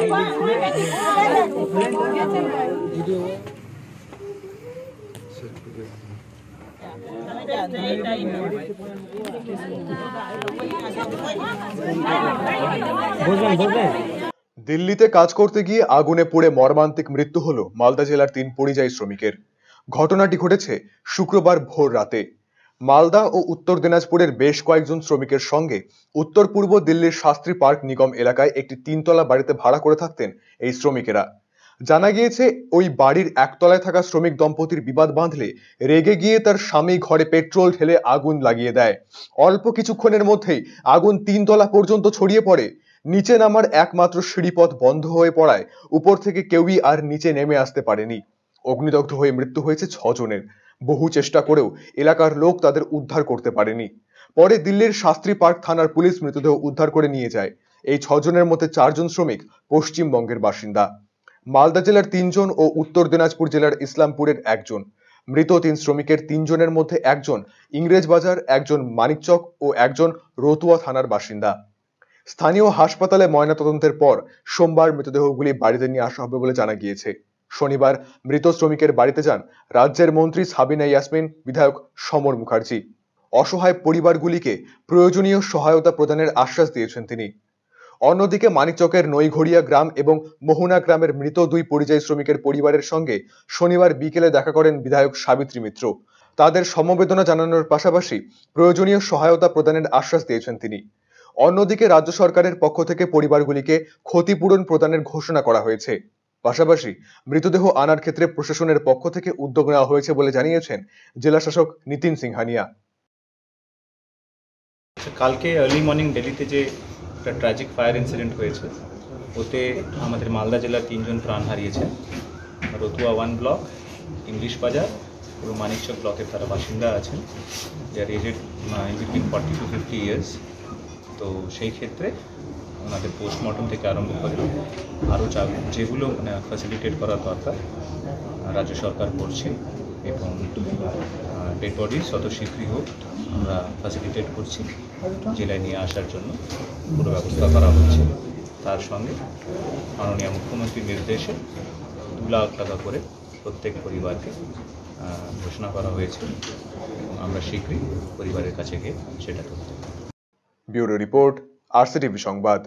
দিল্লিতে কাজ করতে গিয়ে আগুনে পুড়ে মর্মান্তিক মৃত্যু হল মালদা জেলার তিন পরিযায়ী শ্রমিকের ঘটনাটি ঘটেছে শুক্রবার ভোর রাতে মালদা ও উত্তর দিনাজপুরের বেশ কয়েকজন শ্রমিকের সঙ্গে উত্তর পূর্ব দিল্লির শাস্ত্রী পার্ক নিগম এলাকায় একটি তিনতলা বাড়িতে ভাড়া করে থাকতেন এই শ্রমিকেরা জানা গিয়েছে ওই বাড়ির একতলায় থাকা শ্রমিক দম্পতির বিবাদ বাঁধলে রেগে গিয়ে তার স্বামী ঘরে পেট্রোল ঢেলে আগুন লাগিয়ে দেয় অল্প কিছুক্ষণের মধ্যেই আগুন তিনতলা পর্যন্ত ছড়িয়ে পড়ে নিচে নামার একমাত্র সিঁড়িপথ বন্ধ হয়ে পড়ায় উপর থেকে কেউই আর নিচে নেমে আসতে পারেনি অগ্নিদগ্ধ হয়ে মৃত্যু হয়েছে ছজনের বহু চেষ্টা করেও এলাকার লোক তাদের উদ্ধার করতে পারেনি পরে দিল্লির শাস্ত্রী পার্ক থানার পুলিশ মৃতদেহ উদ্ধার করে নিয়ে যায় এই ছজনের মধ্যে চারজন শ্রমিক পশ্চিমবঙ্গের বাসিন্দা মালদা জেলার তিনজন ও উত্তর দিনাজপুর জেলার ইসলামপুরের একজন মৃত তিন শ্রমিকের তিনজনের মধ্যে একজন ইংরেজবাজার একজন মানিকচক ও একজন রতুয়া থানার বাসিন্দা স্থানীয় হাসপাতালে ময়নাতদন্তের পর সোমবার মৃতদেহগুলি বাড়িতে নিয়ে আসা হবে বলে জানা গিয়েছে শনিবার মৃত শ্রমিকের বাড়িতে যান রাজ্যের মন্ত্রী সাবিনা ইয়াসমিন বিধায়ক সমর মুখার্জি অসহায় পরিবারগুলিকে প্রয়োজনীয় সহায়তা প্রদানের আশ্বাস দিয়েছেন তিনি অন্যদিকে মানিকচকের নৈঘড়িয়া গ্রাম এবং মোহনা গ্রামের মৃত দুই পরিযায়ী শ্রমিকের পরিবারের সঙ্গে শনিবার বিকেলে দেখা করেন বিধায়ক সাবিত্রী মিত্র তাদের সমবেদনা জানানোর পাশাপাশি প্রয়োজনীয় সহায়তা প্রদানের আশ্বাস দিয়েছেন তিনি অন্যদিকে রাজ্য সরকারের পক্ষ থেকে পরিবারগুলিকে ক্ষতিপূরণ প্রদানের ঘোষণা করা হয়েছে পাশাপাশি মৃতদেহ আনার ক্ষেত্রে প্রশাসনের পক্ষ থেকে উদ্যোগ নেওয়া হয়েছে বলে জানিয়েছেন জেলা শাসক নীতিন সিংহানিয়া কালকে আর্লি মর্নিং দিল্লিতে যে একটা ট্র্যাজিক ফায়ার ইনসিডেন্ট হয়েছে ওতে আমাদের মালদা জেলার তিনজন প্রাণ হারিয়েছে রতুয়া ওয়ান ব্লক ইংলিশ বাজার পুরো মানিকচক ব্লকের তারা বাসিন্দা আছেন যার aged in between forty two fifty years তো সেই ক্ষেত্রে ওনাদের পোস্টমর্টম থেকে আরম্ভ করে আরও যেগুলো মানে ফ্যাসিলিটেট করা দরকার রাজ্য সরকার করছে এবং ডেড বডি যত শীঘ্রই হোক আমরা ফ্যাসিলিটেট করছি জেলায় নিয়ে আসার জন্য পুরো ব্যবস্থা করা হচ্ছে তার সঙ্গে মাননীয় মুখ্যমন্ত্রীর নির্দেশে দু লাখ টাকা করে প্রত্যেক পরিবারকে ঘোষণা করা হয়েছে আমরা শীঘ্রই পরিবারের কাছে গিয়ে সেটা করতে ব্যুরো রিপোর্ট আরসিটিভি সংবাদ